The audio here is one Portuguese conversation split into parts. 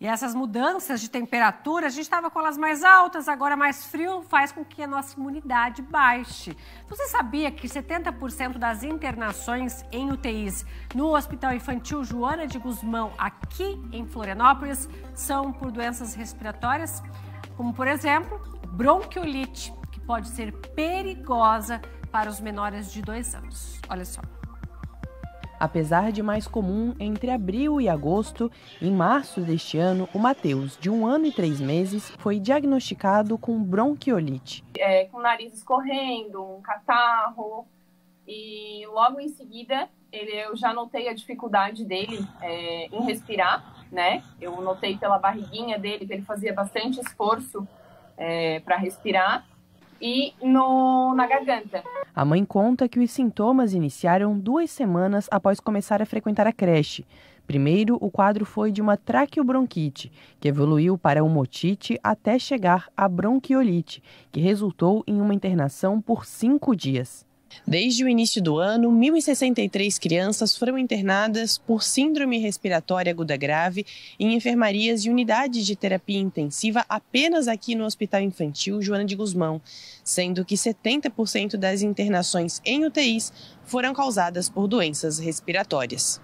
E essas mudanças de temperatura, a gente estava com elas mais altas, agora mais frio, faz com que a nossa imunidade baixe. Você sabia que 70% das internações em UTIs no Hospital Infantil Joana de Guzmão, aqui em Florianópolis, são por doenças respiratórias, como por exemplo, bronquiolite, que pode ser perigosa para os menores de dois anos. Olha só. Apesar de mais comum entre abril e agosto, em março deste ano, o Matheus, de um ano e três meses, foi diagnosticado com bronquiolite. É, com o nariz escorrendo, um catarro, e logo em seguida ele, eu já notei a dificuldade dele é, em respirar, né? Eu notei pela barriguinha dele que ele fazia bastante esforço é, para respirar e no, na garganta. A mãe conta que os sintomas iniciaram duas semanas após começar a frequentar a creche. Primeiro, o quadro foi de uma traqueobronquite, que evoluiu para umotite até chegar à bronquiolite, que resultou em uma internação por cinco dias. Desde o início do ano, 1.063 crianças foram internadas por síndrome respiratória aguda grave em enfermarias e unidades de terapia intensiva apenas aqui no Hospital Infantil Joana de Guzmão, sendo que 70% das internações em UTIs foram causadas por doenças respiratórias.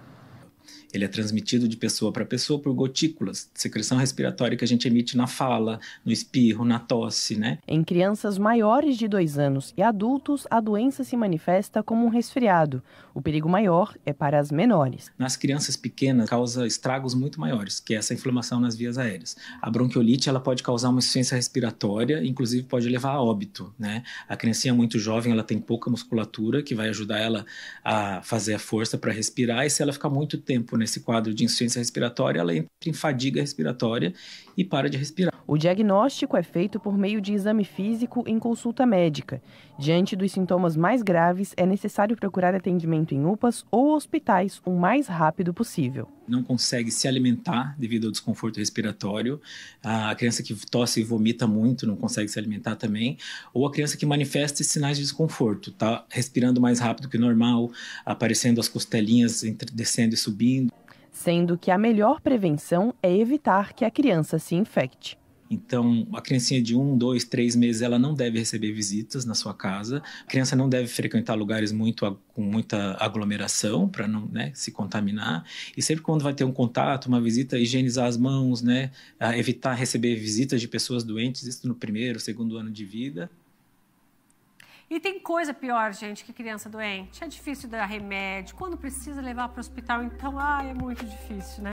Ele é transmitido de pessoa para pessoa por gotículas, secreção respiratória que a gente emite na fala, no espirro, na tosse, né? Em crianças maiores de dois anos e adultos, a doença se manifesta como um resfriado. O perigo maior é para as menores. Nas crianças pequenas, causa estragos muito maiores, que é essa inflamação nas vias aéreas. A bronquiolite, ela pode causar uma insuficiência respiratória, inclusive pode levar a óbito, né? A criancinha muito jovem, ela tem pouca musculatura, que vai ajudar ela a fazer a força para respirar, e se ela ficar muito tempo nesse quadro de insuficiência respiratória, ela entra em fadiga respiratória e para de respirar. O diagnóstico é feito por meio de exame físico em consulta médica. Diante dos sintomas mais graves, é necessário procurar atendimento em UPAs ou hospitais o mais rápido possível. Não consegue se alimentar devido ao desconforto respiratório, a criança que tosse e vomita muito não consegue se alimentar também, ou a criança que manifesta sinais de desconforto, está respirando mais rápido que o normal, aparecendo as costelinhas descendo e subindo sendo que a melhor prevenção é evitar que a criança se infecte. Então, a criancinha de um, dois, três meses, ela não deve receber visitas na sua casa. A criança não deve frequentar lugares muito com muita aglomeração para não né, se contaminar. E sempre quando vai ter um contato, uma visita, higienizar as mãos, né, ah, evitar receber visitas de pessoas doentes, isso no primeiro, segundo ano de vida. E tem coisa pior, gente, que criança doente. É difícil dar remédio. Quando precisa levar para o hospital, então, ah, é muito difícil, né?